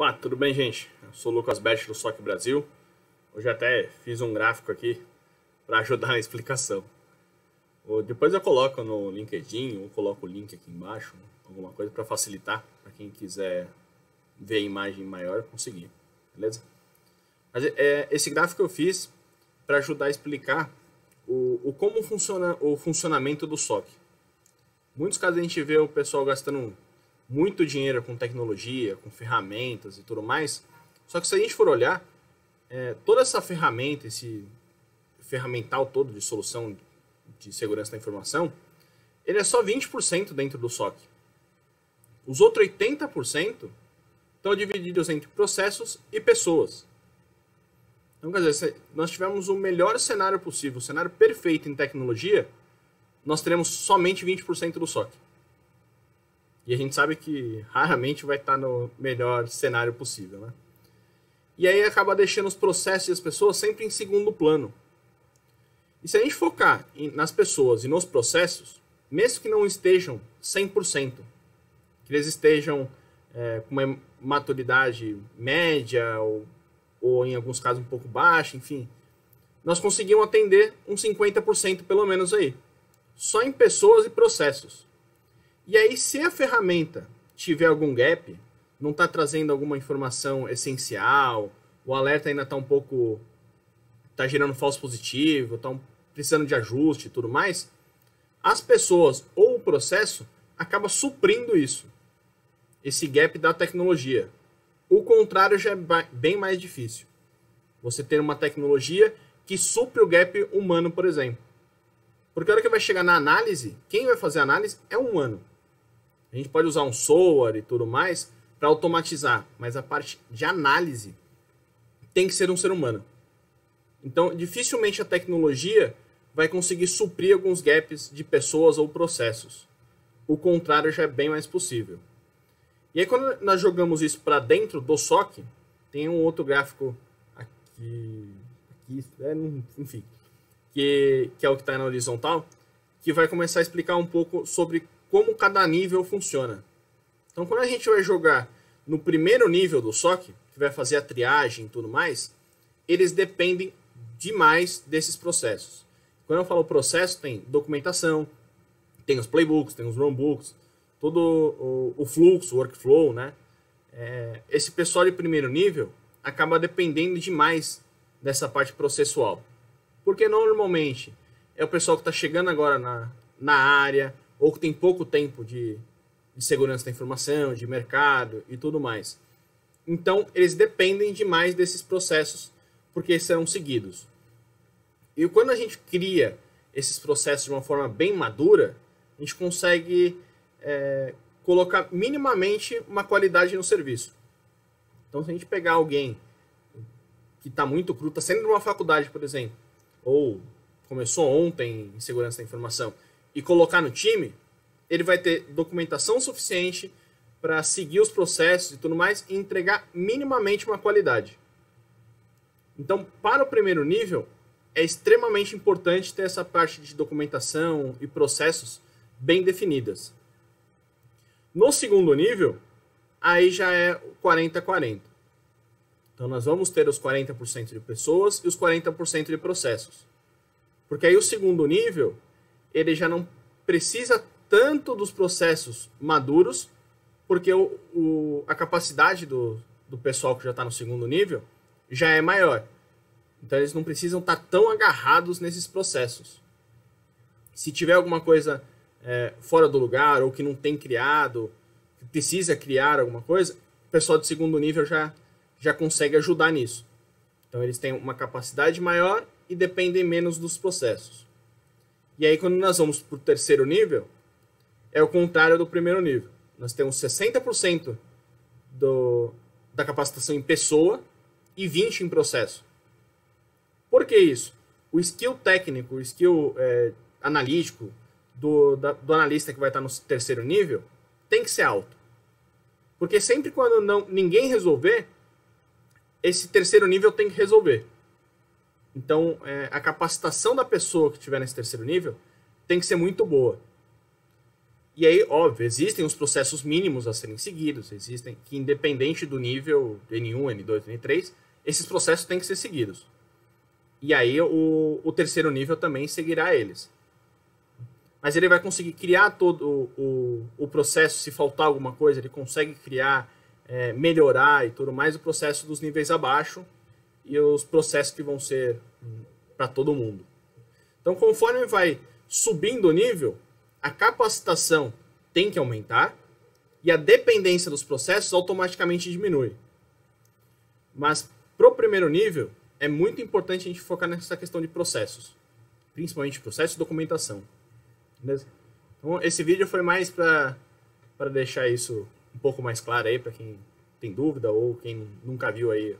Opa, tudo bem, gente? Eu sou o Lucas Best do Soc Brasil. Hoje até fiz um gráfico aqui para ajudar na explicação. Depois eu coloco no LinkedIn ou coloco o link aqui embaixo, alguma coisa para facilitar para quem quiser ver a imagem maior conseguir, beleza? Mas é, esse gráfico eu fiz para ajudar a explicar o, o como funciona o funcionamento do SOC. Muitos casos a gente vê o pessoal gastando muito dinheiro com tecnologia, com ferramentas e tudo mais. Só que se a gente for olhar, é, toda essa ferramenta, esse ferramental todo de solução de segurança da informação, ele é só 20% dentro do SOC. Os outros 80% estão divididos entre processos e pessoas. Então, quer dizer, nós tivemos o melhor cenário possível, o cenário perfeito em tecnologia, nós teremos somente 20% do SOC. E a gente sabe que raramente vai estar no melhor cenário possível, né? E aí acaba deixando os processos e as pessoas sempre em segundo plano. E se a gente focar nas pessoas e nos processos, mesmo que não estejam 100%, que eles estejam é, com uma maturidade média ou, ou, em alguns casos, um pouco baixa, enfim, nós conseguimos atender uns 50% pelo menos aí, só em pessoas e processos. E aí, se a ferramenta tiver algum gap, não está trazendo alguma informação essencial, o alerta ainda está um pouco. está gerando falso positivo, está precisando de ajuste e tudo mais, as pessoas ou o processo acaba suprindo isso, esse gap da tecnologia. O contrário já é bem mais difícil. Você ter uma tecnologia que supre o gap humano, por exemplo. Porque a hora que vai chegar na análise, quem vai fazer a análise é o humano. A gente pode usar um SOAR e tudo mais para automatizar, mas a parte de análise tem que ser um ser humano. Então, dificilmente a tecnologia vai conseguir suprir alguns gaps de pessoas ou processos. O contrário já é bem mais possível. E aí, quando nós jogamos isso para dentro do SOC, tem um outro gráfico aqui, aqui é, enfim, que, que é o que está na horizontal, que vai começar a explicar um pouco sobre como cada nível funciona. Então, quando a gente vai jogar no primeiro nível do SOC, que vai fazer a triagem e tudo mais, eles dependem demais desses processos. Quando eu falo processo, tem documentação, tem os playbooks, tem os runbooks, todo o, o fluxo, o workflow, né? É, esse pessoal de primeiro nível acaba dependendo demais dessa parte processual. Porque normalmente é o pessoal que está chegando agora na, na área, ou que tem pouco tempo de, de segurança da informação, de mercado e tudo mais. Então, eles dependem demais desses processos porque serão seguidos. E quando a gente cria esses processos de uma forma bem madura, a gente consegue é, colocar minimamente uma qualidade no serviço. Então, se a gente pegar alguém que está muito cru, está saindo de uma faculdade, por exemplo, ou começou ontem em segurança da informação, e colocar no time, ele vai ter documentação suficiente para seguir os processos e tudo mais e entregar minimamente uma qualidade. Então, para o primeiro nível, é extremamente importante ter essa parte de documentação e processos bem definidas. No segundo nível, aí já é 40-40. Então, nós vamos ter os 40% de pessoas e os 40% de processos. Porque aí o segundo nível ele já não precisa tanto dos processos maduros, porque o, o a capacidade do, do pessoal que já está no segundo nível já é maior. Então eles não precisam estar tá tão agarrados nesses processos. Se tiver alguma coisa é, fora do lugar ou que não tem criado, que precisa criar alguma coisa, o pessoal de segundo nível já, já consegue ajudar nisso. Então eles têm uma capacidade maior e dependem menos dos processos. E aí, quando nós vamos para o terceiro nível, é o contrário do primeiro nível. Nós temos 60% do, da capacitação em pessoa e 20% em processo. Por que isso? O skill técnico, o skill é, analítico do, da, do analista que vai estar no terceiro nível tem que ser alto. Porque sempre quando não, ninguém resolver, esse terceiro nível tem que resolver. Então, é, a capacitação da pessoa que estiver nesse terceiro nível tem que ser muito boa. E aí, óbvio, existem os processos mínimos a serem seguidos, existem que, independente do nível N1, N2, N3, esses processos têm que ser seguidos. E aí, o, o terceiro nível também seguirá eles. Mas ele vai conseguir criar todo o, o, o processo, se faltar alguma coisa, ele consegue criar, é, melhorar e tudo mais o processo dos níveis abaixo e os processos que vão ser hum, para todo mundo. Então, conforme vai subindo o nível, a capacitação tem que aumentar e a dependência dos processos automaticamente diminui. Mas para o primeiro nível, é muito importante a gente focar nessa questão de processos, principalmente processos e documentação. Beleza? Então, esse vídeo foi mais para deixar isso um pouco mais claro aí para quem tem dúvida ou quem nunca viu aí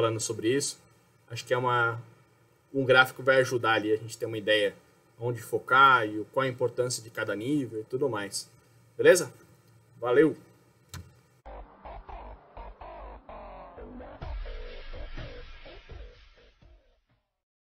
falando sobre isso. Acho que é uma um gráfico vai ajudar ali a gente ter uma ideia onde focar e qual a importância de cada nível e tudo mais. Beleza? Valeu!